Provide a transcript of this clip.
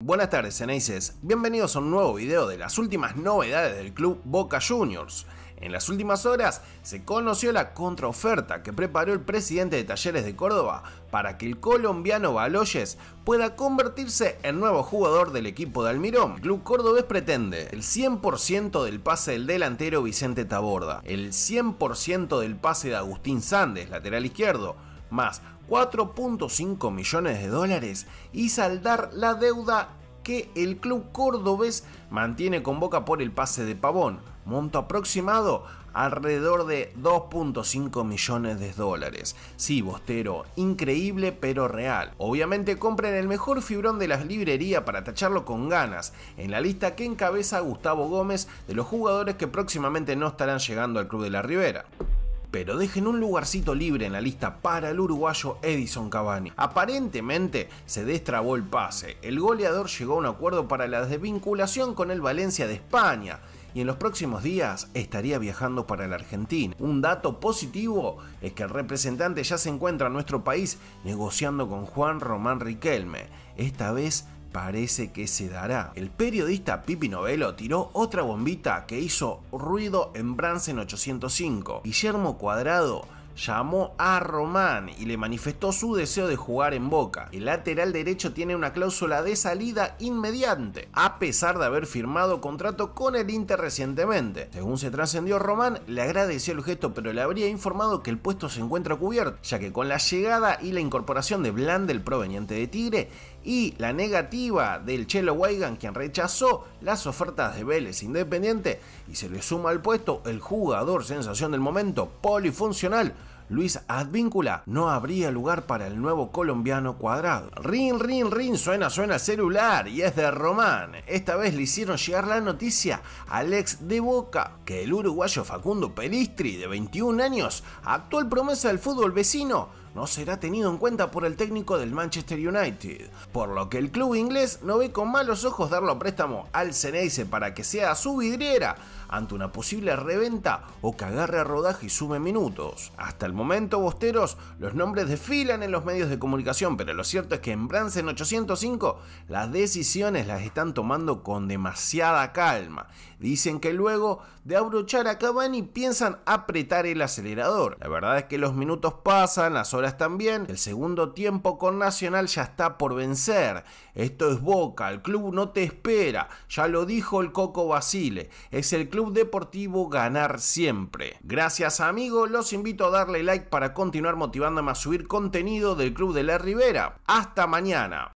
Buenas tardes, Ceneices. Bienvenidos a un nuevo video de las últimas novedades del club Boca Juniors. En las últimas horas se conoció la contraoferta que preparó el presidente de Talleres de Córdoba para que el colombiano Baloyes pueda convertirse en nuevo jugador del equipo de Almirón. El club cordobés pretende el 100% del pase del delantero Vicente Taborda, el 100% del pase de Agustín Sández, lateral izquierdo, más 4.5 millones de dólares y saldar la deuda que el club cordobés mantiene con Boca por el pase de Pavón, monto aproximado alrededor de 2.5 millones de dólares. Sí, Bostero, increíble pero real. Obviamente compren el mejor fibrón de la librería para tacharlo con ganas, en la lista que encabeza Gustavo Gómez de los jugadores que próximamente no estarán llegando al Club de la Ribera pero dejen un lugarcito libre en la lista para el uruguayo Edison Cavani. Aparentemente se destrabó el pase, el goleador llegó a un acuerdo para la desvinculación con el Valencia de España, y en los próximos días estaría viajando para la Argentina. Un dato positivo es que el representante ya se encuentra en nuestro país negociando con Juan Román Riquelme, esta vez parece que se dará. El periodista Pipi Novello tiró otra bombita que hizo ruido en Bransen 805. Guillermo Cuadrado llamó a Román y le manifestó su deseo de jugar en Boca. El lateral derecho tiene una cláusula de salida inmediante, a pesar de haber firmado contrato con el Inter recientemente. Según se trascendió, Román le agradeció el gesto, pero le habría informado que el puesto se encuentra cubierto, ya que con la llegada y la incorporación de Blandel proveniente de Tigre, y la negativa del Chelo Weigand, quien rechazó las ofertas de Vélez Independiente y se le suma al puesto el jugador sensación del momento, polifuncional. Luis Advíncula, no habría lugar para el nuevo colombiano cuadrado. Rin, rin, rin, suena, suena celular y es de Román. Esta vez le hicieron llegar la noticia al ex de Boca que el uruguayo Facundo Peristri, de 21 años, actual promesa del fútbol vecino, no será tenido en cuenta por el técnico del Manchester United, por lo que el club inglés no ve con malos ojos darlo a préstamo al Ceneice para que sea su vidriera ante una posible reventa o que agarre a rodaje y sume minutos. Hasta el momento, Bosteros, los nombres desfilan en los medios de comunicación, pero lo cierto es que en Bransen 805 las decisiones las están tomando con demasiada calma. Dicen que luego de abrochar a Cavani piensan apretar el acelerador. La verdad es que los minutos pasan, las horas también. El segundo tiempo con Nacional ya está por vencer. Esto es Boca, el club no te espera. Ya lo dijo el Coco Basile. Es el club deportivo ganar siempre. Gracias amigos, los invito a darle like para continuar motivándome a subir contenido del club de la Ribera. Hasta mañana.